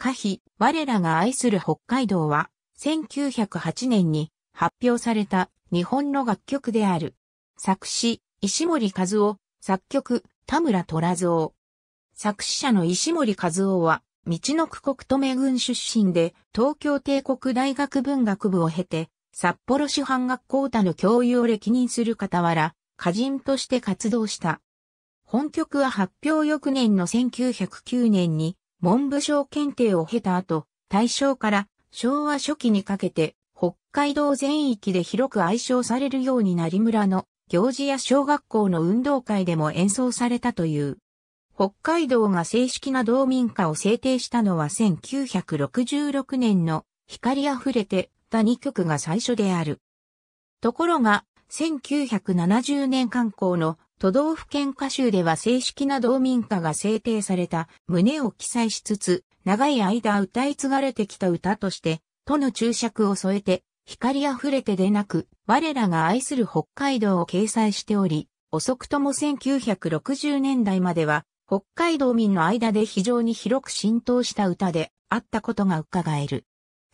可否、我らが愛する北海道は、1908年に発表された日本の楽曲である。作詞、石森和夫、作曲、田村虎蔵。作詞者の石森和夫は、道の区国と米郡出身で、東京帝国大学文学部を経て、札幌市半学校他の教諭を歴任する傍ら、歌人として活動した。本曲は発表翌年の1909年に、文部省検定を経た後、大正から昭和初期にかけて、北海道全域で広く愛称されるようになり村の行事や小学校の運動会でも演奏されたという。北海道が正式な道民歌を制定したのは1966年の光あふれてた2曲が最初である。ところが、1970年刊行の都道府県歌集では正式な道民歌が制定された旨を記載しつつ、長い間歌い継がれてきた歌として、都の注釈を添えて、光あふれてでなく、我らが愛する北海道を掲載しており、遅くとも1960年代までは、北海道民の間で非常に広く浸透した歌であったことが伺える。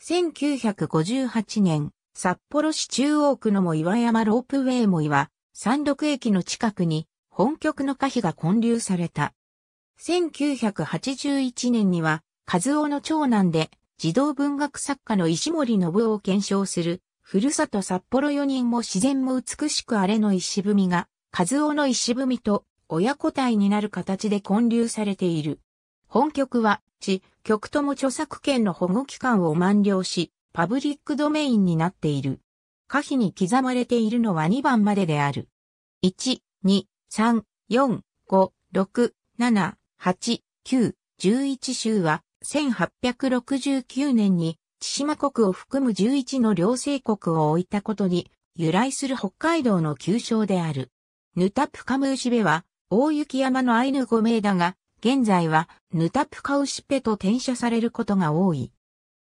1958年、札幌市中央区のも岩山ロープウェイも岩、山陸駅の近くに本局の可否が建立された。1981年には、和夫の長男で児童文学作家の石森信夫を検証する、ふるさと札幌四人も自然も美しくあれの石踏みが、和夫の石踏みと親子体になる形で建立されている。本局は、地、局とも著作権の保護期間を満了し、パブリックドメインになっている。可否に刻まれているのは2番までである。1、2、3、4、5、6、7、8、9、11州は、1869年に、千島国を含む11の両生国を置いたことに、由来する北海道の旧称である。ヌタプカムウシベは、大雪山のアイヌ語名だが、現在は、ヌタプカウシペと転写されることが多い。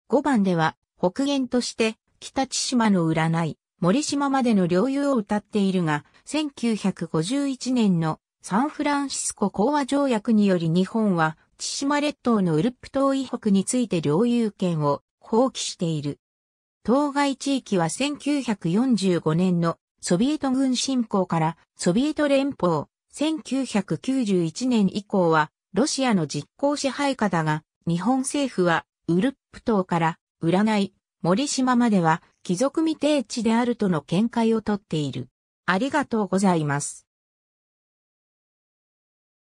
5番では、北限として、北千島の占い、森島までの領有を歌っているが、1951年のサンフランシスコ講和条約により日本は、千島列島のウルプ島以北について領有権を放棄している。当該地域は1945年のソビエト軍侵攻からソビエト連邦、1991年以降はロシアの実効支配下だが、日本政府はウルップ島から占い、森島までは貴族未定地であるとの見解をとっている。ありがとうございます。